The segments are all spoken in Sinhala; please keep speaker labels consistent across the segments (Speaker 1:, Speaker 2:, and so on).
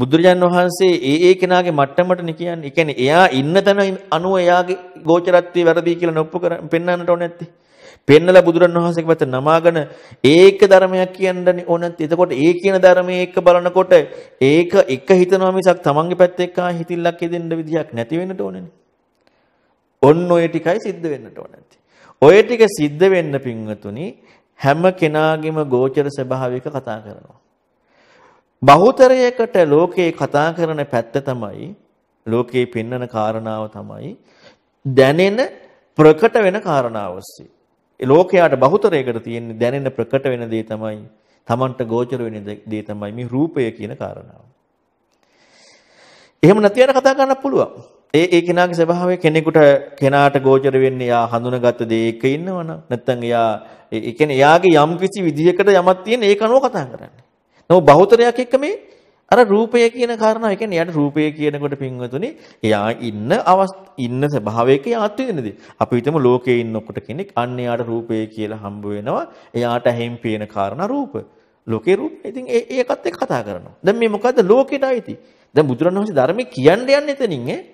Speaker 1: බුදුරජාන් වහන්සේ ඒ ඒ කෙනාගේ මට්ටමටනේ කියන්නේ. ඒ කියන්නේ එයා ඉන්න තැන අනුව එයාගේ ගෝචරත්වයේ වැරදි කියලා නොප්පු කර පෙන්වන්නට ඕනේ නැත්තේ. පෙන්නලා බුදුරන් වහන්සේගේ පැත්ත නමාගෙන ඒක ධර්මයක් කියන්නේ ඕනේ නැත්තේ. එතකොට ඒ කියන ධර්මයේ එක බලනකොට ඒක එක හිතනවා මිසක් තමන්ගේ පැත්ත එක්ක හිතිල්ලක් හදෙන්න විදියක් නැති වෙන්නට ඕනේනේ. ඔන්න ඔය ටිකයි සිද්ධ වෙන්නට ඕනේ නැත්තේ. ඔය ටික සිද්ධ වෙන්න පින්වතුනි හැම කෙනාගේම ගෝචර ස්වභාවයක කතා කරනවා. බහුතරයකට ලෝකේ කතා කරන පැත්ත තමයි ලෝකේ පෙන්වන කාරණාව තමයි දැනෙන ප්‍රකට වෙන කාරණාව ඔස්සේ. ලෝකයාට බහුතරයකට තියෙන දැනෙන ප්‍රකට වෙන දේ තමයි Tamanට ගෝචර වෙන දේ තමයි මේ රූපය කියන කාරණාව. එහෙම නැති අය කතා කරන්න පුළුවන්. ඒ ඒ කෙනාගේ ස්වභාවය කෙනෙකුට කෙනාට ගෝචර වෙන්නේ යා හඳුනාගත්ත දේ එක ඉන්නවනම් නැත්නම් එයා ඒ කියන්නේ එයාගේ යම් කිසි විදියකට යමක් තියෙන ඒක අනුව කතා කරන්නේ. නමුත් බහුතරයක් එක්ක මේ අර රූපය කියන කාරණාව, ඒ කියන්නේ යාට රූපය කියනකොට පින්වතුනි, එයා ඉන්න අවස්ථ ඉන්න ස්වභාවයක යාත් වෙනදී. අපි හිතමු ලෝකේ ඉන්නකොට කෙනෙක් අන්න එයාට රූපය කියලා හම්බ වෙනවා. එයාට ඇහෙන් පේන කාරණා රූප. ලෝකේ රූප. ඉතින් ඒ ඒකත් එක්ක කතා කරනවා. දැන් මේ මොකද්ද ලෝකෙට අයිති? දැන් බුදුරණවහන්සේ ධර්මයේ කියන්නේ යන්නේ එතනින් ඈ.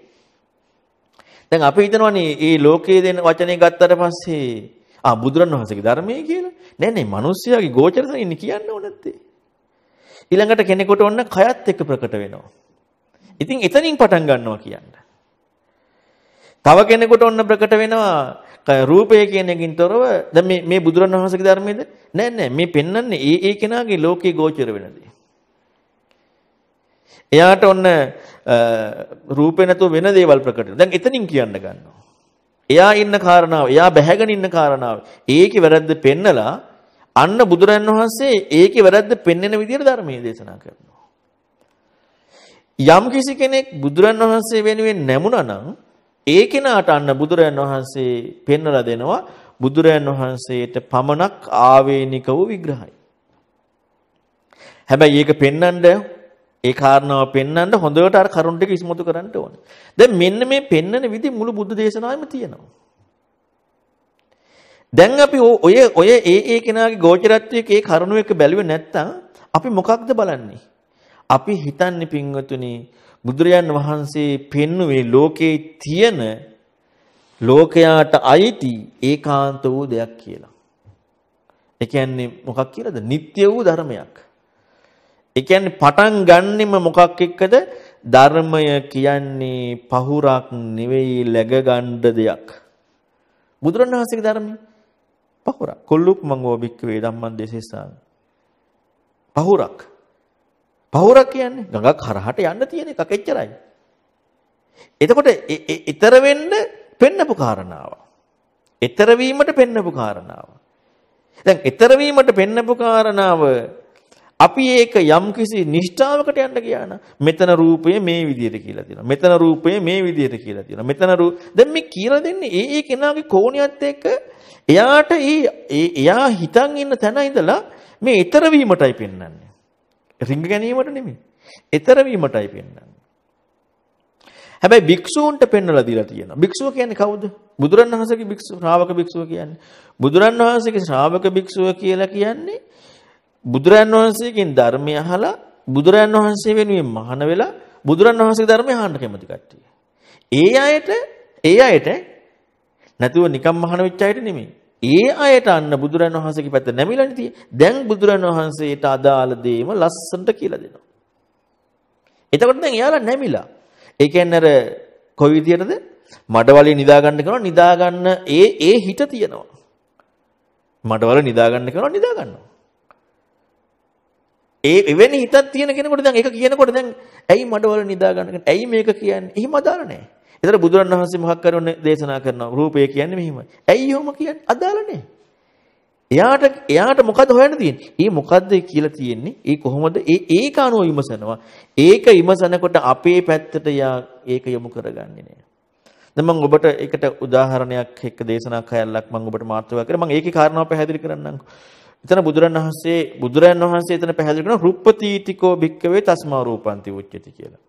Speaker 1: දැන් අපි හිතනවානේ මේ ලෝකයේ දෙන වචනේ ගත්තට පස්සේ ආ බුදුරණවහන්සේගේ ධර්මයේ කියලා. නෑ නෑ මිනිස්සයාගේ ගෝචරසනින් කියන්නේ ඕන නැත්තේ. ඊළඟට කෙනෙකුට ඔන්න කයත් එක්ක ප්‍රකට වෙනවා. ඉතින් එතනින් පටන් ගන්නවා කියන්න. තව කෙනෙකුට ඔන්න ප්‍රකට වෙනවා රූපය කියන එකකින් තොරව දැන් මේ මේ බුදුරණවහන්සේගේ ධර්මයේද නෑ නෑ මේ පෙන්වන්නේ ඒ ඒ කෙනාගේ ලෝකේ ගෝචර වෙන දේ. එයාට ඔන්න රූපේ නැතුව වෙන දේවල් ප්‍රකට වෙනවා. දැන් එතනින් කියන්න ගන්නවා. එයා ඉන්න කාරණාව, එයා බැහැගෙන ඉන්න කාරණාව. ඒකේ වැරද්ද පෙන්නලා අන්න බුදුරන් වහන්සේ ඒකේ වැරද්ද පෙන්වන විදිහට ධර්මයේ දේශනා කරනවා. යම් කිසි කෙනෙක් බුදුරන් වහන්සේ වෙනුවෙන් නැමුණා නම් ඒ කෙනාට අන්න බුදුරන් වහන්සේ පෙන්වලා දෙනවා බුදුරන් වහන්සේට පමණක් ආවේනික වූ විග්‍රහයි. හැබැයි ඒක පෙන්වන්න ඒ කාරණාව පෙන්වන්න හොඳට අර කරුණ ටික ඉස්මතු කරන්න ඕනේ. දැන් මෙන්න මේ පෙන්වන විදි මුළු බුද්ධ දේශනාවෙම තියෙනවා. දැන් අපි ඔය ඔය ඒ ඒ කෙනාගේ ගෝචරත්වයක ඒ කරුණු එක බැලුවේ නැත්තම් අපි මොකක්ද බලන්නේ? අපි හිතන්නේ පින්වතුනි බුදුරජාන් වහන්සේ පෙන්වුවේ ලෝකේ තියෙන ලෝකයාට අයිති ඒකාන්ත වූ දෙයක් කියලා. ඒ කියන්නේ මොකක් කියලාද? නিত্য වූ ධර්මයක්. ඒ කියන්නේ පටන් ගන්නෙම මොකක් එක්කද? ධර්මය කියන්නේ පහුරක් නෙවෙයි läග ගන්න දෙයක්. බුදුරණවහන්සේගේ ධර්මයේ පහුරක්. කොල්ලුක් මංගෝ භික්කවේ ධම්මං දේශේසාමි. පහුරක්. පහුරක් කියන්නේ ගඟක් හරහට යන්න තියෙන එකක් එච්චරයි. එතකොට ඊතර වෙන්න පෙන්නපු කාරණාව. ඊතර වීමට පෙන්නපු කාරණාව. දැන් ඊතර වීමට පෙන්නපු කාරණාව අපි ඒක යම්කිසි නිෂ්ඨාවකට යන්න ගියා නම් මෙතන රූපය මේ විදිහට කියලා තියෙනවා. මෙතන රූපය මේ විදිහට කියලා තියෙනවා. මෙතන රූප දැන් මේ කියලා දෙන්නේ ඒ ඒ කෙනාගේ කෝණියත් එක්ක එයාට ඒ එයා හිතන් ඉන්න තැන ඉඳලා මේ ඊතර වීමටයි පෙන්වන්නේ. රිංග ගැනීමට නෙමෙයි. ඊතර වීමටයි පෙන්වන්නේ. හැබැයි භික්ෂූන්ට පෙන්වලා දීලා තියෙනවා. භික්ෂුව කියන්නේ කවුද? බුදුරණවහන්සේගේ භික්ෂුව, ශ්‍රාවක භික්ෂුව කියන්නේ. බුදුරණවහන්සේගේ ශ්‍රාවක භික්ෂුව කියලා කියන්නේ බුදුරණවහන්සේගෙන් ධර්මය අහලා බුදුරණවහන්සේ වෙනුවෙන් මහාන වෙලා බුදුරණවහන්සේගේ ධර්මය අහන්න කැමති කට්ටිය. ඒ අයට ඒ අයට නැතුව නිකම් මහාන වෙච්ච අයට නෙමෙයි. ඒ අයට අන්න බුදුරන් වහන්සේගේ පැත්ත නැමිලානේ තියෙන්නේ. දැන් බුදුරන් වහන්සේට අදාළ දේම ලස්සනට කියලා දෙනවා. එතකොට දැන් එයාලා නැමිලා. ඒ කියන්නේ අර කොයි විදියටද? මඩවලේ නිදා ගන්න කරනවා නිදා ගන්න ඒ ඒ හිත තියෙනවා. මඩවල නිදා ගන්න කරනවා නිදා ගන්නවා. ඒ එවැනි හිතක් තියෙන කෙනෙකුට දැන් ඒක කියනකොට දැන් ඇයි මඩවල නිදා ගන්න? ඇයි මේක කියන්නේ? එහෙම අදාළ නැහැ. ඒතර බුදුරන් වහන්සේ මොකක් කරන්නේ දේශනා කරනවා. රූපය කියන්නේ මෙහිමයි. ඇයි එහෙම කියන්නේ? අදාළ නැහැ. එයාට එයාට මොකද හොයන්න තියෙන්නේ? ඒ මොකද්ද කියලා තියෙන්නේ? ඒ කොහොමද? ඒ ඒක අනුව විමසනවා. ඒක විමසනකොට අපේ පැත්තට යා ඒක යොමු කරගන්නේ නැහැ. දැන් මම ඔබට ඒකට උදාහරණයක් එක්ක දේශනා කයල්ලක් මම ඔබට මාතෘකා කරේ. මම ඒකේ කාරණාව පැහැදිලි කරන්නම්කෝ. එතන බුදුරන් වහන්සේ බුදුරන් වහන්සේ එතන පැහැදිලි කරන රුප්පතීතිකෝ භික්කවේ තස්මා රූපන්ති උච්චති කියලා.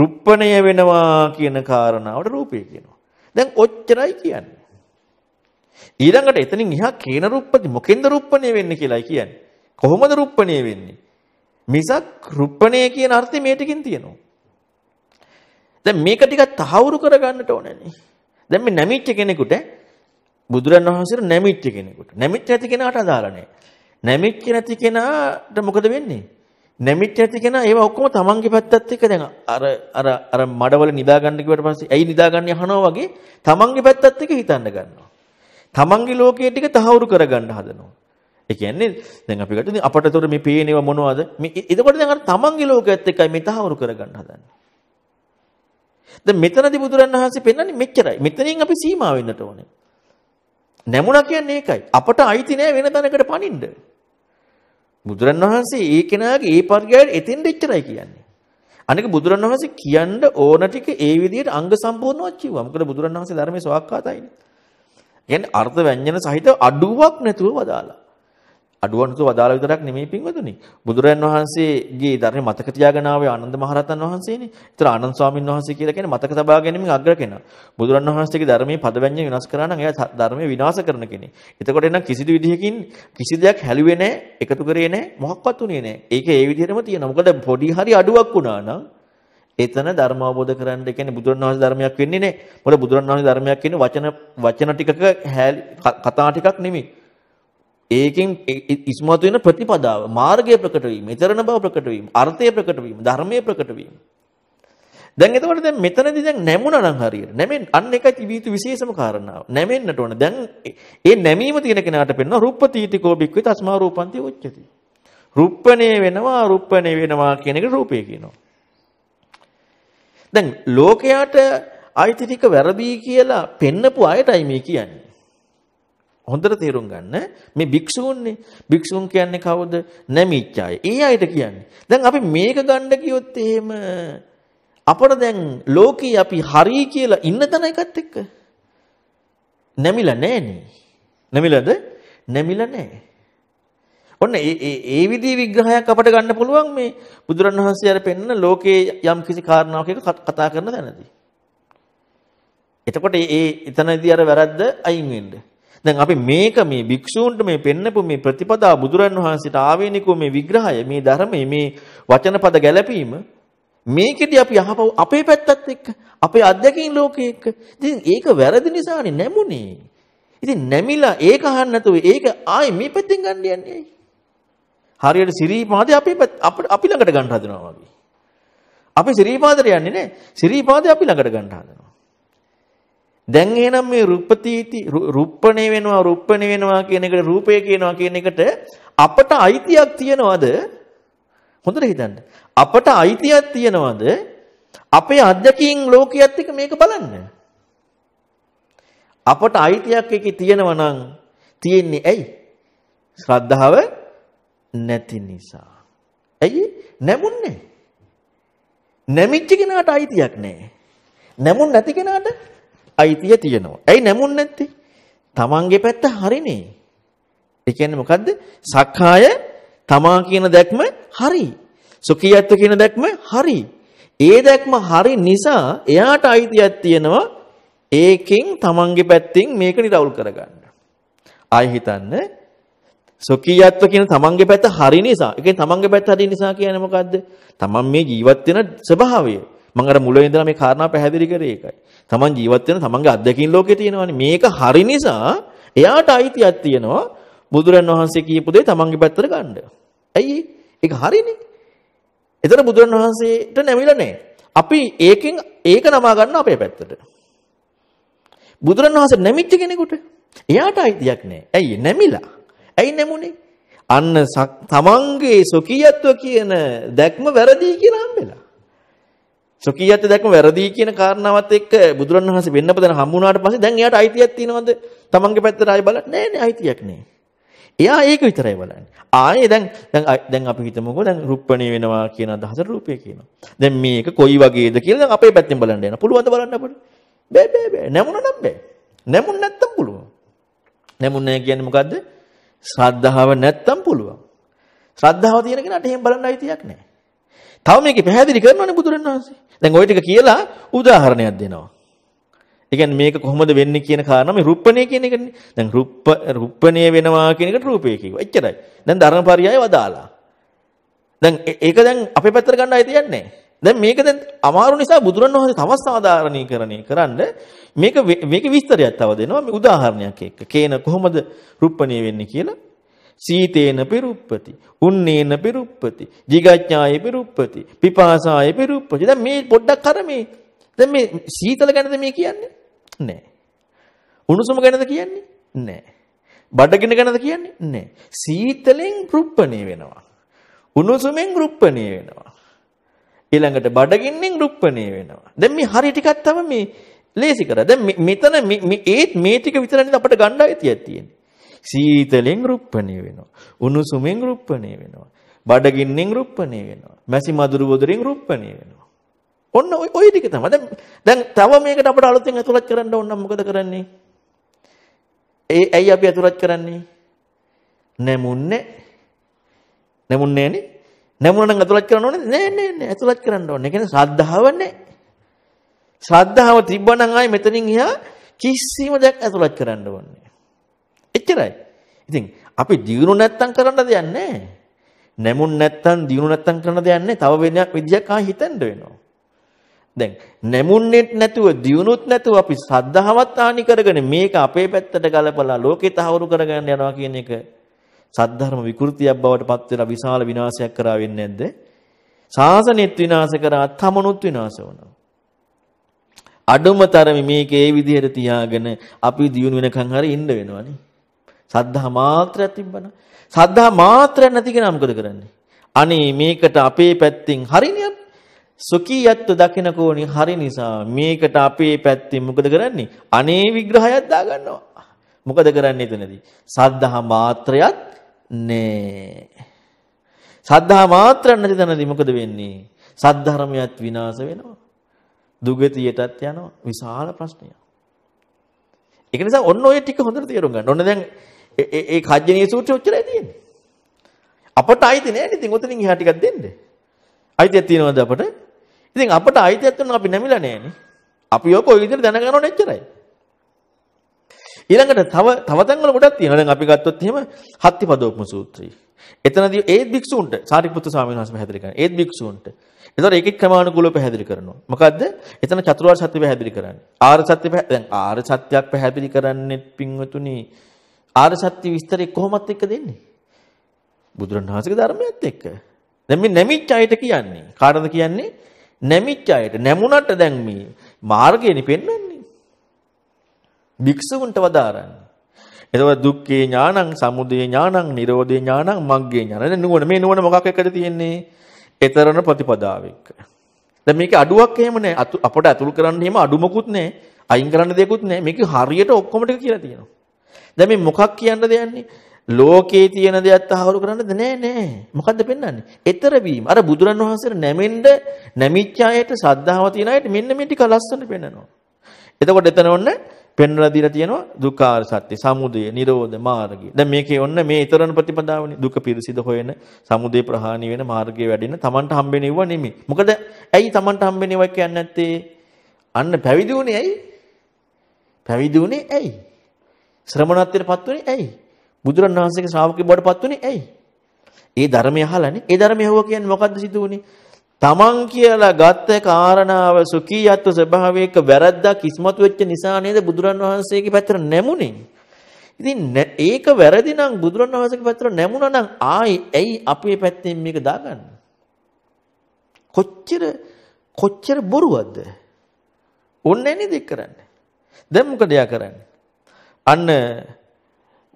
Speaker 1: රුප්පණය වෙනවා කියන කාරණාවට රූපය කියනවා. දැන් ඔච්චරයි කියන්නේ. ඊළඟට එතනින් එහා කේන රුප්පති මොකෙන්ද රුප්පණය වෙන්නේ කියලායි කියන්නේ. කොහොමද රුප්පණය වෙන්නේ? මිසක් රුප්පණය කියන අර්ථය මේ ටිකෙන් තියෙනවා. දැන් මේක ටිකක් තහවුරු කරගන්නට ඕනනේ. දැන් මේ නැමිච්ච කෙනෙකුට බුදුරණවහන්සේ නැමිච්ච කෙනෙකුට නැමිච්ච ඇති කෙනාට අදාළ නැහැ. නැමිච්ච නැති කෙනාට මොකද වෙන්නේ? නැමිට ඇති කෙනා ඒවා ඔක්කොම තමන්ගේ පැත්තත් එක්ක දැන් අර අර අර මඩවල නිදා ගන්න කිව්වට පස්සේ ඇයි නිදා ගන්න යහනවා වගේ තමන්ගේ පැත්තත් එක්ක හිතන්න ගන්නවා. තමන්ගේ ලෝකයේ ටික තහවුරු කරගන්න හදනවා. ඒ කියන්නේ දැන් අපි ගත්තා අපට උතර මේ පේනව මොනවද? මේ එතකොට දැන් අර තමන්ගේ ලෝකයේත් එක්කයි මේ තහවුරු කරගන්න හදන්නේ. දැන් මෙතනදී බුදුරණන් වහන්සේ පෙන්වන්නේ මෙච්චරයි. මෙතනින් අපි සීමා වෙන්නට ඕනේ. නැමුණා කියන්නේ ඒකයි. අපට අයිති නෑ වෙන තැනකට පනින්න. බුදුරණවහන්සේ ඒ කෙනාගේ ඒ පර්යායට එතෙන්ට එච්චරයි කියන්නේ. අනික බුදුරණවහන්සේ කියන්න ඕන ටික ඒ විදිහට අංග සම්පූර්ණව කිව්වා. මොකද බුදුරණවහන්සේ ධර්මයේ සවක්කාතයිනේ. කියන්නේ අර්ථ ව්‍යඤ්ජන සහිත අඩුවක් නැතුව වදාලා. අඩුවන්තු වදාලා විතරක් නෙමෙයි පින්වතුනි. බුදුරයන් වහන්සේගේ ධර්ම මතක තියාගෙන ආවේ ආනන්ද මහරහතන් වහන්සේනේ. ඒතර ආනන්ද ස්වාමීන් වහන්සේ කියලා කියන්නේ මතක තබා ගැනීමෙන් අග්‍ර කෙනා. බුදුරන් වහන්සේගේ ධර්මයේ පදවැන්න විනාශ කරා නම් එයා ධර්මයේ විනාශ කරන කෙනෙක්. එතකොට එනම් කිසිදු විදිහකින් කිසි දෙයක් හැලුවේ නැහැ, එකතු කරේ නැහැ, මොකක්වත් උනේ නැහැ. ඒක ඒ විදිහටම තියෙනවා. මොකද පොඩි හරි අඩුවක් වුණා නම් එතන ධර්ම අවබෝධ කරන්න කියන්නේ බුදුරණවහන්සේ ධර්මයක් වෙන්නේ නැහැ. මොකද බුදුරණවහන්සේ ධර්මයක් කියන්නේ වචන වචන ටිකක කතා ටිකක් නෙමෙයි. ඒකෙන් ඉස්මතු වෙන ප්‍රතිපදාව මාර්ගය ප්‍රකට වීම, ඊතරණ බව ප්‍රකට වීම, අර්ථය ප්‍රකට වීම, ධර්මයේ ප්‍රකට වීම. දැන් එතකොට දැන් මෙතනදී දැන් නැමුණා නම් හරියට. නැමෙන් අන්න එකයි තිබිය යුතු විශේෂම කාරණාව. නැමෙන්නට ඕන. දැන් ඒ නැමීම තියෙන කෙනාට පෙන්වන රූපපතිතිකෝ බික්වේ තස්මා රූපන්ති උච්චති. රුප්පණේ වෙනවා, රුප්පණේ වෙනවා කියන එක රූපය කියනවා. දැන් ලෝකයට අයිතිතික වැරදි කියලා පෙන්නපු අයටයි මේ කියන්නේ. හොඳට තේරුම් ගන්න මේ භික්ෂූන්නේ භික්ෂූන් කියන්නේ කවුද නැමිච්චාය. ඒ අයට කියන්නේ. දැන් අපි මේක ගන්න කියොත් එහෙම අපර දැන් ලෝකේ අපි හරි කියලා ඉන්න තැන එකත් එක්ක නැමිලා නැහනේ. නැමිලාද? නැමිලා නැහැ. ඔන්න ඒ ඒ ඒ විදිහේ විග්‍රහයක් අපට ගන්න පුළුවන් මේ බුදුරණවහන්සේ අර පෙන්න ලෝකේ යම් කිසි කාරණාවක් කතා කරන තැනදී. එතකොට ඒ එතනදී අර වැරද්ද අයින් වෙන්නේ. දැන් අපි මේක මේ භික්ෂූන්ට මේ පෙන්නපු මේ ප්‍රතිපදා බුදුරන් වහන්සේට ආවේනිකෝ මේ විග්‍රහය මේ ධර්මයේ මේ වචන පද ගැළපීම මේකෙදි අපි අහපව අපේ පැත්තත් එක්ක අපේ අධ්‍යක්ෂින් ලෝකයේ එක්ක ඉතින් ඒක වැරදි නිසානේ නැමුනේ ඉතින් නැමිලා ඒක අහන්න නැතුව ඒක ආයේ මේ පැත්තෙන් ගන්න යන්නේ හරියට සිරිපාදේ අපේ අපි ළඟට ගන්න හදනවා වගේ අපි සිරිපාදේ යන්නේ නේ සිරිපාදේ අපි ළඟට ගන්න හදනවා දැන් එහෙනම් මේ රූපතීති රූපණේ වෙනවා රූපණේ වෙනවා කියන එකට රූපය කියනවා කියන එකට අපට අයිතියක් තියනවද? හොඳට හිතන්න. අපට අයිතියක් තියනවද? අපේ අධ්‍යක්ීන් ලෝකියත් එක්ක මේක බලන්න. අපට අයිතියක් එකේ තියෙනවා නම් තියෙන්නේ ඇයි? ශ්‍රද්ධාව නැති නිසා. ඇයි? නැමුන්නේ. නැමිච්ච කෙනාට අයිතියක් නැහැ. නැමුන් නැති කෙනාට අයිතිය තියෙනවා. ඇයි නැමුන් නැත්තේ? තමන්ගේ පැත්ත හරිනේ. ඒ කියන්නේ මොකද්ද? සක්කාය තමා කියන දැක්ම හරි. සුඛියත්ව කියන දැක්ම හරි. ඒ දැක්ම හරි නිසා එයාට අයිතියක් තියෙනවා ඒකෙන් තමන්ගේ පැත්තෙන් මේක නිරවුල් කරගන්න. ආයි හිතන්න සොකීයත්ව කියන තමන්ගේ පැත්ත හරි නිසා. ඒ කියන්නේ තමන්ගේ පැත්ත හරි නිසා කියන්නේ මොකද්ද? තමන් මේ ජීවත් වෙන ස්වභාවය. මම අර මුල ඉඳලා මේ කාරණා පැහැදිලි කරේ ඒකයි. Taman ජීවත් වෙන Tamanගේ අත්දැකීම් ලෝකේ තියෙනවානේ. මේක හරි නිසා එයාට අයිතියක් තියෙනවා බුදුරන් වහන්සේ කියපු දේ Tamanගේ පැත්තට ගන්න. ඇයි ඒක හරිනේ. එතන බුදුරන් වහන්සේට නැමිලා නැහැ. අපි ඒකෙන් ඒක නමා ගන්න අපේ පැත්තට. බුදුරන් වහන්සේ නැමිච්ච කෙනෙකුට එයාට අයිතියක් නැහැ. ඇයි නැමිලා? ඇයි නැමුනේ? අන්න තමන්ගේ සොකියත්ව කියන දැක්ම වැරදි කියලා හම්බෙලා. ස්වකීයත්වය දැක්ම වැරදි කියන කාරණාවත් එක්ක බුදුරණවහන්සේ වෙන්න පදන හම් වුණාට පස්සේ දැන් එයාට අයිතියක් තියෙනවද? තමන්ගේ පැත්තට ආයෙ බලන්න නෑ නෑ අයිතියක් නෑ. එයා ඒක විතරයි බලන්නේ. ආයේ දැන් දැන් දැන් අපි හිතමුකෝ දැන් රුප්පණේ වෙනවා කියන අදහසට රූපය කියනවා. දැන් මේක කොයි වගේද කියලා දැන් අපේ පැත්තෙන් බලන්න යනවා. පුළුවන්ද බලන්න අපිට? බෑ බෑ බෑ. නැමුණ නම් බෑ. නැමුණ නැත්තම් පුළුවන්. නැමුණ නැහැ කියන්නේ මොකද්ද? ශ්‍රද්ධාව නැත්තම් පුළුවන්. ශ්‍රද්ධාව තියෙන කෙනාට එහෙම බලන්න අයිතියක් නැහැ. තව මේක පැහැදිලි කරනවානේ බුදුරණවහන්සේ. දැන් ওই ටික කියලා උදාහරණයක් දෙනවා. ඒ කියන්නේ මේක කොහොමද වෙන්නේ කියන කාරණා මේ රුප්පණය කියන එකනේ. දැන් රුප්ප රුප්පණය වෙනවා කියන එකට රූපය කිව්වා. එච්චරයි. දැන් ධර්මපරියාය වදාලා. දැන් ඒක දැන් අපේ පැත්තට ගන්න අයිතියක් නැහැ. දැන් මේක දැන් අමාරු නිසා බුදුරණවහන්සේ තවත් සාධාරණීකරණය කරන්න මේක මේක විස්තරයක් තව දෙනවා. මේ උදාහරණයක් එක්ක. කේන කොහොමද රුප්පණය වෙන්නේ කියලා සීතේන පිරුප්පති උන්නේන පිරුප්පති jigajñāye පිරුප්පති පිපාසාය පිරුප්පති දැන් මේ පොඩ්ඩක් අර මේ දැන් මේ සීතල ගැනද මේ කියන්නේ නෑ උණුසුම ගැනද කියන්නේ නෑ බඩගින ගැනද කියන්නේ නෑ සීතලෙන් රුප්පණය වෙනවා උණුසුමෙන් රුප්පණය වෙනවා ඊළඟට බඩගින්නෙන් රුප්පණය වෙනවා දැන් මේ හරිය ටිකක් තම මේ ලේසි කරා දැන් මෙතන මේ ඒත් මේ ටික විතරනේ අපිට ගණ්ඩායතියක් තියෙන්නේ සීතලෙන් රුප්පණය වෙනවා. උණුසුමෙන් රුප්පණය වෙනවා. බඩගින්නෙන් රුප්පණය වෙනවා. මැසි මදුරු වදුරෙන් රුප්පණය වෙනවා. ඔන්න ওই ටික තමයි. දැන් දැන් තව මේකට අපිට අලුතෙන් ඇතුළත් කරන්න ඕන නම් මොකද කරන්නේ? ඒ ඇයි අපි ඇතුළත් කරන්නේ? නැමුන්නේ. නැමුන්නේ නේ. නැමුණ නම් ඇතුළත් කරන්න ඕනේ නෑ නෑ නෑ ඇතුළත් කරන්න ඕනේ. ඒ කියන්නේ ශ්‍රද්ධාව නෑ. ශ්‍රද්ධාව තිබ්බනම් ආයි මෙතනින් එහා කිසිම දෙයක් ඇතුළත් කරන්න ඕනේ. එච්චරයි. ඉතින් අපි දිනු නැත්තම් කරන්න දෙයක් නැහැ. නැමුන් නැත්තම් දිනු නැත්තම් කරන්න දෙයක් නැහැ. තව වෙනයක් විදියක් ආ හිතන්න වෙනවා. දැන් නැමුන්නේත් නැතුව දිනුත් නැතුව අපි සද්ධාවත් ආනි කරගෙන මේක අපේ පැත්තට ගලපලා ලෝකේ තහවුරු කරගන්න යනවා කියන එක සද්ධර්ම විකෘතියක් බවට පත් වෙලා විශාල විනාශයක් කරා වෙන්නේ නැද්ද? ශාසනෙත් විනාශ කරා තමනුත් විනාශ වුණා. අඩුම තරමේ මේක ඒ විදිහට තියාගෙන අපි දියුණු වෙනකන් හරි ඉන්න වෙනවනේ. සද්ධා මාත්‍රයක් තිබ්බනම් සද්ධා මාත්‍රයක් නැති කෙනා මොකද කරන්නේ? අනේ මේකට අපේ පැත්තෙන් හරිනේ සුඛියත්ව දකින කෝණි හරි නිසා මේකට අපේ පැත්තෙන් මොකද කරන්නේ? අනේ විග්‍රහයක් දාගන්නවා. මොකද කරන්නේ එතනදී? සද්ධා මාත්‍රයක් නෑ. සද්ධා මාත්‍රයක් නැති තැනදී මොකද වෙන්නේ? සද්ධර්මයත් විනාශ වෙනවා. දුගතියටත් යනවා. විශාල ප්‍රශ්නයක්. ඒක නිසා ඔන්න ඔය ටික හොඳට තේරුම් ගන්න. ඔන්න දැන් ඒ ඒ කජ්ජනීය සූත්‍රය ඔච්චරයි තියෙන්නේ. අපට අයිති නෑ නේද? ඉතින් ඔතනින් එහා ටිකක් දෙන්න. අයිතියක් තියෙනවද අපට? ඉතින් අපට අයිතියක් තුන අපි නැමිලා නෑනේ. අපි ඔක ඔය විදිහට දැනගන්න ඕනේ එච්චරයි. ඊළඟට තව තව තැන්වල ගොඩක් තියෙනවා. දැන් අපි ගත්තොත් එහෙම හත්තිපදෝපම සූත්‍රය. එතනදී ඒත් භික්ෂූන්ට සාරිපුත්තු ස්වාමීන් වහන්සේ පැහැදිලි කරනවා. ඒත් භික්ෂූන්ට. ඒතර ඒකේ ක්‍රමානුකූලව පැහැදිලි කරනවා. මොකද්ද? එතන චතුරාර්ය සත්‍ය පැහැදිලි කරන්නේ. ආර්ය සත්‍ය දැන් ආර්ය සත්‍යයක් පැහැදිලි කරන්නේ පින්වතුනි ආර්ය සත්‍ය විස්තරේ කොහොමත් එක්ක දෙන්නේ? බුදුරණාහිසගේ ධර්මයේත් එක්ක. දැන් මේ නැමිච්ච අයට කියන්නේ කාටද කියන්නේ? නැමිච්ච අයට. නැමුණට දැන් මේ මාර්ගයනේ පෙන්වන්නේ. භික්ෂුවන්ට වදාරන්නේ. එතකොට දුක්ඛේ ඥානං, සමුදය ඥානං, නිරෝධේ ඥානං, මග්ගේ ඥානං. දැන් නුවණ මේ නුවණ මොකක් එක්කද තියෙන්නේ? ඊතරණ ප්‍රතිපදාව එක්ක. දැන් මේකේ අඩුවක් එහෙම නැහැ. අපට අතුල් කරන්න එහෙම අඩුමකුත් නැහැ. අයින් කරන්න දෙයක්වත් නැහැ. මේක හරියට ඔක්කොම ටික කියලා තියෙනවා. දැන් මේ මොකක් කියන්නද යන්නේ? ලෝකේ තියෙන දේත් අහවුරු කරන්නද නෑ නෑ. මොකද්ද පෙන්වන්නේ? ඊතර වීම. අර බුදුරන් වහන්සේට නැමෙන්න නැමිච්ච අයට සද්ධාව තියෙන අයට මෙන්න මේ ටික ලස්සනට පෙන්වනවා. එතකොට එතන ඔන්න පෙන්වලා දීලා තියෙනවා දුක්ඛාර සත්‍ය, සමුදය, නිරෝධ මාර්ගය. දැන් මේකේ ඔන්න මේ ඊතරණ ප්‍රතිපදාවනේ දුක පිරිසිදු හොයන, සමුදය ප්‍රහාණී වෙන මාර්ගය වැඩෙන, Tamanට හම්බෙන්නේ ව නෙමෙයි. මොකද ඇයි Tamanට හම්බෙන්නේ ව කියන්නේ නැත්තේ? අන්න පැවිදි උනේ ඇයි? පැවිදි උනේ ඇයි? ශ්‍රමණත්වයට පත් වුනේ ඇයි? බුදුරණවහන්සේගේ ශ්‍රාවකයෙක් බවට පත් වුනේ ඇයි? ඒ ධර්මය අහලානේ. ඒ ධර්මය අහුව කියන්නේ මොකද්ද සිදු වුනේ? තමන් කියලා ගත්ත කාරණාව සුඛියත්ව ස්වභාවයක වැරද්දක් ඉස්මතු වෙච්ච නිසා නේද බුදුරණවහන්සේගේ පැත්තට නැමුනේ. ඉතින් ඒක වැරදි නම් බුදුරණවහන්සේගේ පැත්තට නැමුණා නම් ආයි ඇයි අපේ පැත්තෙන් මේක දාගන්නේ? කොච්චර කොච්චර බොරුවක්ද? ඕන්නේ නේද කරන්නේ? දැන් මොකද යා කරන්නේ? අන්න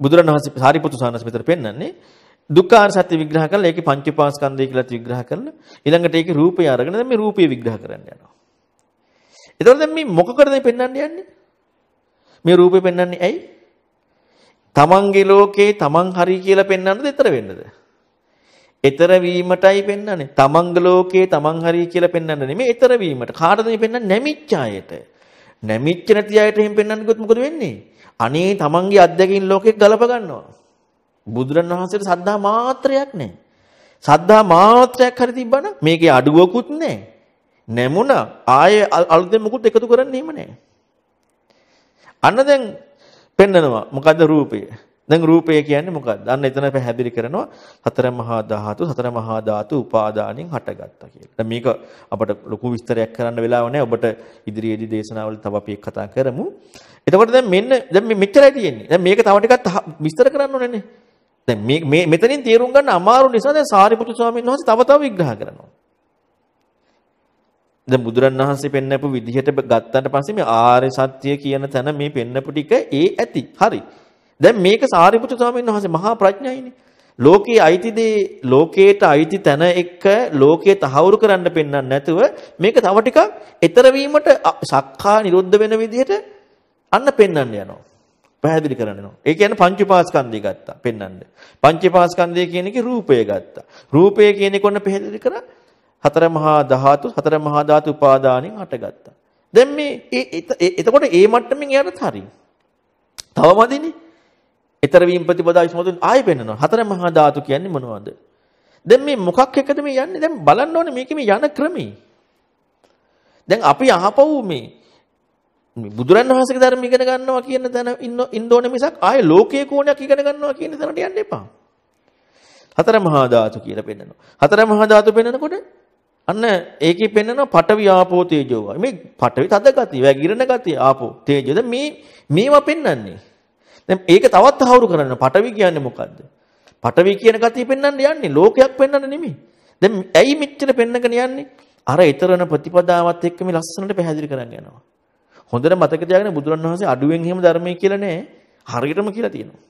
Speaker 1: බුදුරණවහන්සේ සාරිපුත්තු සානස් මෙතන පෙන්වන්නේ දුක්ඛාර සත්‍ය විග්‍රහ කරලා ඒකේ පංච පාස්කන්ධය කියලා විග්‍රහ කරලා ඊළඟට ඒකේ රූපය අරගෙන දැන් මේ රූපය විග්‍රහ කරන්න යනවා. එතකොට දැන් මේ මොකකටද මේ පෙන්වන්න යන්නේ? මේ රූපය පෙන්වන්නේ ඇයි? තමන්ගේ ලෝකේ තමන් හරි කියලා පෙන්වන්නද ඊතර වෙන්නද? ඊතර වීමටයි පෙන්වන්නේ. තමන්ගේ ලෝකේ තමන් හරි කියලා පෙන්වන්න නෙමෙයි ඊතර වීමට. කාටද මේ පෙන්වන්නේ? නැමිච්ඡායට. නැමිච්ච නැති අයට එහෙම පෙන්වන්නකොත් මොකද වෙන්නේ? අනේ තමන්ගේ අධ්‍යක්ෂින් ලෝකෙක් ගලප ගන්නවා. බුදුරණවහන්සේට සද්ධා මාත්‍රයක් නැහැ. සද්ධා මාත්‍රයක් හරි තිබ්බනම් මේකේ අඩුවකුත් නැහැ. නැමුණ ආයේ අලුතෙන් මුකුත් එකතු කරන්න එහෙම නැහැ. අන්න දැන් පෙන්නනවා මොකද්ද රූපය? දැන් රූපය කියන්නේ මොකක්ද? අන්න එතන පැහැදිලි කරනවා හතර මහා ධාතු හතර මහා ධාතු උපාදානෙන් හටගත්තා කියලා. දැන් මේක අපිට ලොකු විස්තරයක් කරන්න වෙලාව නැහැ. ඔබට ඉදිරියේදී දේශනාවල තව අපි කතා කරමු. එතකොට දැන් මෙන්න දැන් මේ මෙච්චරයි තියෙන්නේ. දැන් මේක තව ටිකක් විස්තර කරන්න ඕනේ නේ. දැන් මේ මේ මෙතනින් තේරුම් ගන්න අමාරු නිසා දැන් සාරිපුත්තු ස්වාමීන් වහන්සේ තව තව විග්‍රහ කරනවා. දැන් බුදුරන් වහන්සේ පෙන්නපු විදිහට ගත්තට පස්සේ මේ ආර්ය සත්‍ය කියන තැන මේ පෙන්නපු ටික ඒ ඇති. හරි. දැන් මේක සාරිපුත්‍ර ස්වාමීන් වහන්සේ මහා ප්‍රඥයිනේ. ලෝකයේ අයිති දේ ලෝකයට අයිති තැන එක ලෝකයේ තහවුරු කරන්න පෙන්වන්නේ නැතුව මේක තව ටිකක් ඊතර වීමට සක්කා නිරුද්ධ වෙන විදිහට අන්න පෙන්වන්න යනවා. පැහැදිලි කරන්න යනවා. ඒ කියන්නේ පංචපාස්කන්ධය ගත්තා පෙන්වන්න. පංචපාස්කන්ධය කියන එකේ රූපය ගත්තා. රූපය කියන එක ඔන්න පැහැදිලි කරා හතර මහා ධාතු හතර මහා ධාතු උපාදානෙන් හටගත්තා. දැන් මේ එතකොට ඒ මට්ටමින් එයාට හරි. තව මදිනේ ඊතර වීම ප්‍රතිපදා විශ්මතුන් ආයෙ පෙන්නනවා. හතර මහා ධාතු කියන්නේ මොනවද? දැන් මේ මොකක් එකද මේ යන්නේ? දැන් බලන්න ඕනේ මේකේ මේ යන ක්‍රමේ. දැන් අපි අහපවු මේ බුදුරන් වහන්සේගේ ධර්ම ඉගෙන ගන්නවා කියන තැන ඉන්න ඕනේ මිසක් ආයෙ ලෝකයේ කෝණයක් ඉගෙන ගන්නවා කියන තැනට යන්න එපා. හතර මහා ධාතු කියලා පෙන්නනවා. හතර මහා ධාතු පෙන්නනකොට අන්න ඒකේ පෙන්නන පඨවි ආපෝ තේජෝ මේ පඨවි තද ගතිය, වැගිරෙන ගතිය ආපෝ තේජෝ. මේ මේවා පෙන්නන්නේ. දැන් ඒක තවත් තහවුරු කරන්න පටවි කියන්නේ මොකද්ද? පටවි කියන ගතිය පෙන්වන්න යන්නේ ලෝකයක් පෙන්වන්න නෙමෙයි. දැන් ඇයි මෙච්චර පෙන්නගෙන යන්නේ? අර ඊතරණ ප්‍රතිපදාවත් එක්ක මේ ලස්සනට පැහැදිලි කරන්න යනවා. හොඳට මතක තියාගන්න බුදුරන් වහන්සේ අඩුවෙන් එහෙම ධර්මයේ කියලා නෑ. හරියටම කියලා තියෙනවා.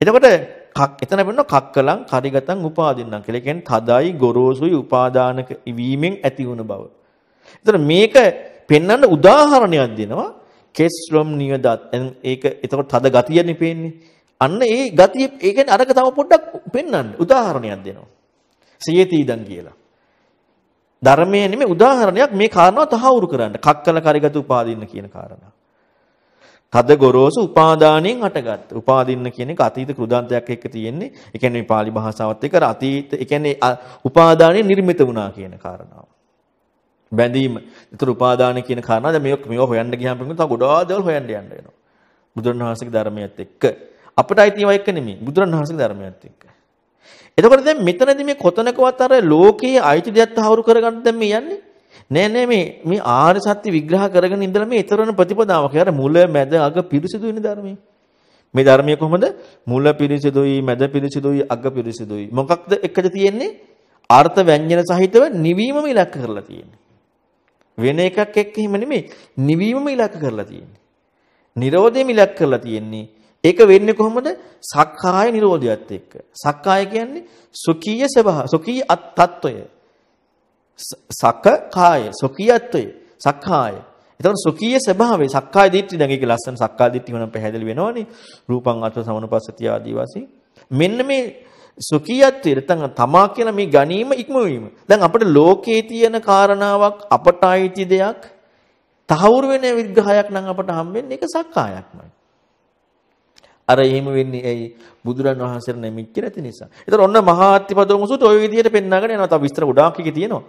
Speaker 1: එතකොට එතන වෙන්න කක්කලං කරිගතං උපාදින්නම් කියලා කියන්නේ තදයි ගොරෝසුයි උපාදානක වීමෙන් ඇති වුණ බව. එතන මේක පෙන්වන්න උදාහරණයක් දෙනවා. කෙස්රොම් නියදත් ඒක එතකොට තද ගතියනේ පේන්නේ. අන්න ඒ ගතිය ඒ කියන්නේ අරක තව පොඩ්ඩක් පෙන්වන්න උදාහරණයක් දෙනවා. සියේතීදන් කියලා. ධර්මයේ නෙමෙයි උදාහරණයක් මේ කාරණාව තහවුරු කරන්න. කක්කල කරගත උපාදින්න කියන කාරණා. තද ගොරෝසු උපාදානෙන් හටගත්. උපාදින්න කියන එක අතීත කෘදාන්තයක් එක්ක තියෙන්නේ. ඒ කියන්නේ පාලි භාෂාවත් එක්ක අතීත ඒ කියන්නේ උපාදානෙ නිර්මිත වුණා කියන කාරණාව. බැඳීම. ඒතර උපාදාන කියන කාරණා දැන් මේක මේව හොයන්න ගියාම පින්වතුන් තව ගොඩාක් දේවල් හොයන්න යන්න වෙනවා. බුදුරණවහන්සේගේ ධර්මයේත් එක්ක අපිට අයිති ඒවා එක්ක නෙමෙයි බුදුරණවහන්සේගේ ධර්මයේත් එක්ක. එතකොට දැන් මෙතනදී මේ කොතනකවත් අර ලෝකයේ අයිති දෙයක් තහවුරු කරගන්න දැන් මේ යන්නේ. නෑ නෑ මේ මේ ආර්ය සත්‍ය විග්‍රහ කරගෙන ඉඳලා මේ ඊතරන ප්‍රතිපදාවක්. අර මුල මැද අග පිරිසිදු වෙන ධර්මයේ. මේ ධර්මයේ කොහොමද මුල පිරිසිදුයි මැද පිරිසිදුයි අග පිරිසිදුයි මොකක්ද එකද තියෙන්නේ අර්ථ ව්‍යඤ්ජන සහිතව නිවීමම ඉලක්ක කරලා තියෙන්නේ වෙන එකක් එක්ක එහෙම නෙමෙයි. නිවීමම ඉලක්ක කරලා තියෙන්නේ. නිරෝධයම ඉලක්ක කරලා තියෙන්නේ. ඒක වෙන්නේ කොහොමද? සක්කාය නිරෝධයත් එක්ක. සක්කාය කියන්නේ සුඛීය ස්වභාව, සුඛී අත්ත්වය. සක්කාය, සුඛීයත්වය, සක්කාය. එතකොට සුඛීය ස්වභාවය, සක්කාය දිට්ඨි දැන් ඒක ලස්සන සක්කාය දිට්ඨි වෙනම පැහැදිලි වෙනවනේ. රූපං අත්ව සමනුපස්සතිය ආදී වශයෙන්. මෙන්න මේ සුඛියත්වය නැත්නම් තමා කියලා මේ ගැනීම ඉක්මවීම. දැන් අපිට ලෝකේ තියෙන කාරණාවක් අපට අයිති දෙයක් තහවුරු වෙන විග්‍රහයක් නම් අපට හම්බෙන්නේ ඒක සක්කායක්මයි. අර එහෙම වෙන්නේ ඇයි බුදුරන් වහන්සේට නැමිච්ච නැති නිසා. ඒතර ඔන්න මහාත්තිපදෝම සූත ඔය විදිහට පෙන්නාගෙන යනවා. තව විස්තර ගොඩාක් එකේ තියෙනවා.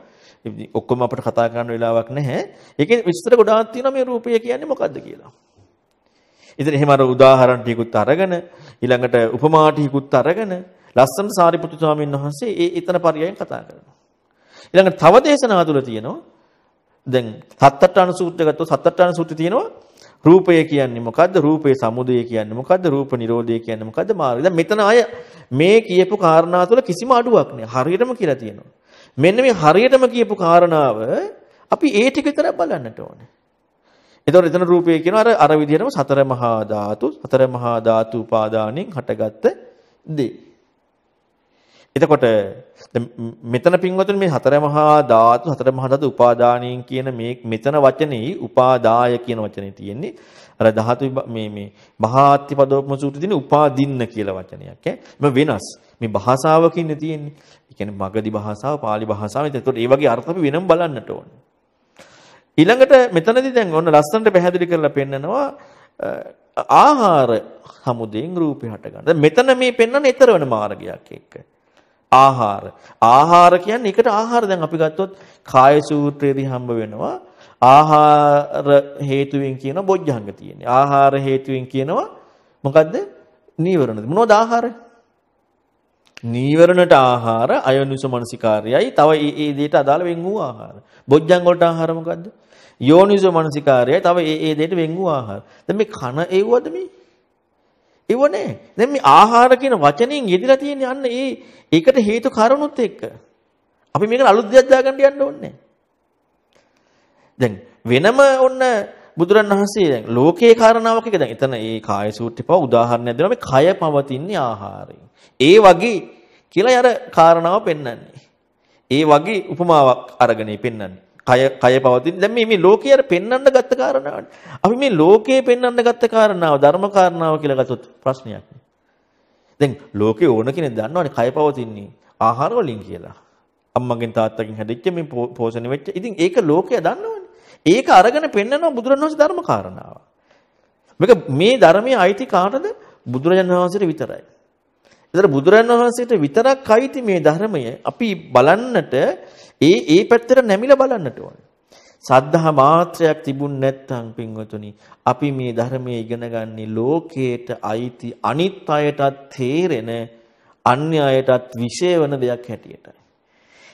Speaker 1: ඔක්කොම අපිට කතා කරන්න වෙලාවක් නැහැ. ඒකේ විස්තර ගොඩාක් තියෙනවා මේ රූපය කියන්නේ මොකද්ද කියලා. ඉතින් එහෙම අර උදාහරණ ටිකුත් අරගෙන ඊළඟට උපමා ටිකුත් අරගෙන ලස්සනට සාරිපුත්තු ස්වාමීන් වහන්සේ ඒ එතන පරයයන් කතා කරනවා. ඊළඟට තව දේශනා තුල තියෙනවා දැන් සත්තට්ඨාන සූත්‍රය ගත්තොත් සත්තට්ඨාන සූත්‍රය තියෙනවා රූපය කියන්නේ මොකද්ද? රූපේ සමුදය කියන්නේ මොකද්ද? රූප නිරෝධය කියන්නේ මොකද්ද? මාර්ගය. දැන් මෙතන අය මේ කියපු කාරණා තුළ කිසිම අඩුවක් නෑ. හරියටම කියලා තියෙනවා. මෙන්න මේ හරියටම කියපු කාරණාව අපි ඒ ටික විතරක් බලන්නට ඕනේ. එතකොට එතන රූපය කියන අර අර විදිහටම සතර මහා ධාතු, සතර මහා ධාතු උපාදානෙන් හටගත්ත දේ. එතකොට මෙතන පින්වතුනි මේ හතර මහා ධාතු හතර මහා ධාතු උපාදානීන් කියන මේ මෙතන වචනේ උපාදාය කියන වචනේ තියෙන්නේ අර ධාතු මේ මේ මහාත්‍ය පදෝපම සූත්‍රයේදී උපාදින්න කියලා වචනයක් ඈ වෙනස් මේ භාෂාවකින් තියෙන්නේ ඒ කියන්නේ මගධි භාෂාව පාලි භාෂාව ඒකට ඒ වගේ අර්ථ අපි වෙනම බලන්නට ඕන ඊළඟට මෙතනදී දැන් ඔන්න ලස්සනට පැහැදිලි කරලා පෙන්නනවා ආහාර හමුදෙන් රූපේ හට ගන්න. මෙතන මේ පෙන්වන්නේ ඊතරවන මාර්ගයක් එක්ක. ආහාර. ආහාර කියන්නේ එකට ආහාර දැන් අපි ගත්තොත් කාය සූත්‍රයේදී හම්බ වෙනවා ආහාර හේතුවෙන් කියන බොජ්ජංග තියෙන්නේ. ආහාර හේතුවෙන් කියනවා මොකද්ද? නීවරණද. මොනවද ආහාර? නීවරණට ආහාර අයෝනිස මනසිකාර්යයි. තව ඒ ඒ දෙයට අදාළ වෙන් වූ ආහාර. බොජ්ජංග වලට ආහාර මොකද්ද? යෝනිස මනසිකාර්යයි. තව ඒ ඒ දෙයට වෙන් වූ ආහාර. දැන් මේ කන එව්වද මේ? ඒව නෑ. දැන් මේ ආහාර කියන වචනෙන් යෙදලා තියෙන්නේ අන්න ඒ ඒකට හේතු කාරණුත් එක්ක. අපි මේකට අලුත් දෙයක් දාගන්න යන්න ඕනේ දැන් වෙනම ඔන්න බුදුරණවහන්සේ දැන් ලෝකේ කාරණාවක් එක දැන් එතන ඒ කාය සූත්‍රේ පව උදාහරණයක් දෙනවා මේ කය පවතින්නේ ආහාරයෙන්. ඒ වගේ කියලා අර කාරණාව පෙන්වන්නේ. ඒ වගේ උපමාවක් අරගෙන පෙන්වන්නේ. කය කය පවතින. දැන් මේ මේ ලෝකයේ අර පෙන්වන්න ගත්ත කාරණාවනේ. අපි මේ ලෝකයේ පෙන්වන්න ගත්ත කාරණාව ධර්ම කාරණාව කියලා ගත්තොත් ප්‍රශ්නයක් නේ. දැන් ලෝකේ ඕන කෙනෙක් දන්නවනේ කය පවතින්නේ ආහාර වලින් කියලා. අම්මගෙන් තාත්තගෙන් හැදිච්ච මේ පෝෂණය වෙච්ච. ඉතින් ඒක ලෝකය දන්නවනේ. ඒක අරගෙන පෙන්වනවා බුදුරණවහන්සේ ධර්ම කාරණාව. මේක මේ ධර්මයේ අයිති කාටද? බුදුරජාණන් වහන්සේට විතරයි. ඒතර බුදුරජාණන් වහන්සේට විතරක් අයිති මේ ධර්මය අපි බලන්නට ඒ ඒ පැත්තට නැමිලා බලන්නට ඕනේ. සද්ධා මාත්‍රයක් තිබුණ නැත්නම් පින්වතුනි අපි මේ ධර්මයේ ඉගෙන ගන්නේ ලෝකයට අයිති අනිත් අයටත් තේරෙන අන්‍ය අයටත් විශේෂ දෙයක් හැටියටයි.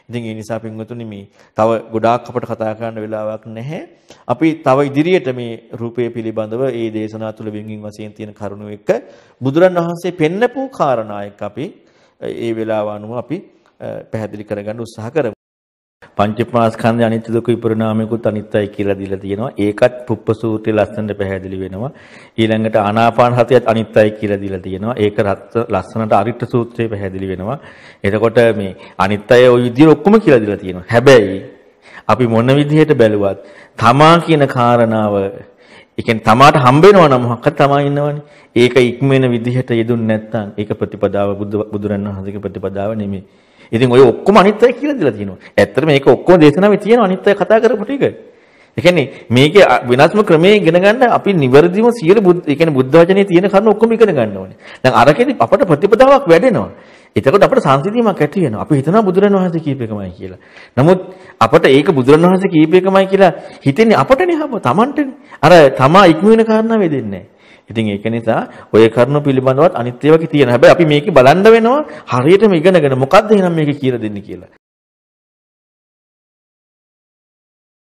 Speaker 1: ඉතින් ඒ නිසා පින්වතුනි මේ තව ගොඩාක් අපට කතා කරන්න වෙලාවක් නැහැ. අපි තව ඉදිරියට මේ රූපය පිළිබඳව මේ දේශනා තුළ වෙන්ගින් වශයෙන් තියෙන කරුණු එක බුදුරන් වහන්සේ පෙන්නපු කාරණා අපි ඒ වෙලාව අනුව අපි පැහැදිලි කරගන්න උත්සාහ කරමු. පංචපාස්කන්ධය අනිත්‍ය දුක විපරිණාමිකුත් අනිත්‍යයි කියලා දීලා තියෙනවා. ඒකත් පුප්ප සූත්‍රයේ ලස්සනට පැහැදිලි වෙනවා. ඊළඟට ආනාපාන සතියත් අනිත්‍යයි කියලා දීලා තියෙනවා. ඒක ලස්සනට අරිට සූත්‍රයේ පැහැදිලි වෙනවා. එතකොට මේ අනිත්‍යය ওই විදිහට ඔක්කොම කියලා දීලා තියෙනවා. හැබැයි අපි මොන විදිහට බැලුවත් තමා කියන කාරණාව ඒ කියන්නේ තමාට හම්බ වෙනවා නම් මොකක්ද තමා ඉන්නවනේ. ඒක ඉක්ම වෙන විදිහට යෙදුන්නේ නැත්නම් ඒක ප්‍රතිපදාව බුදුරන් වහන්සේගේ ප්‍රතිපදාව නෙමෙයි. ඉතින් ඔය ඔක්කොම අනිත් අය කියලා දීලා තියෙනවා. ඇත්තට මේක ඔක්කොම දේශනාවේ තියෙන අනිත් අය කතා කරපු ටික. ඒ කියන්නේ මේකේ වෙනස්ම ක්‍රමයේ ඉගෙන ගන්න අපි නිවර්දිම සියලු බුද්ධ ඒ කියන්නේ බුද්ධ වචනේ තියෙන කරුණු ඔක්කොම ඉගෙන ගන්න ඕනේ. දැන් අරකෙදි අපට ප්‍රතිපදාවක් වැඩෙනවා. එතකොට අපට සංසිඳීමක් ඇති වෙනවා. අපි හිතනවා බුදුරණවහන්සේ කියප එකමයි කියලා. නමුත් අපට ඒක බුදුරණවහන්සේ කියප එකමයි කියලා හිතෙන්නේ අපටනේ හබ තමන්ටනේ. අර තමා ඉක්ම වෙන කාරණා වෙදෙන්නේ නැහැ. ඉතින් ඒක නිසා ඔය කරුණු පිළිබඳවත් අනිත් ඒවාකේ තියෙන. හැබැයි අපි මේකේ බලන්න වෙනවා හරියටම ඉගෙනගෙන මොකද්ද එහෙනම් මේකේ කියලා දෙන්නේ කියලා.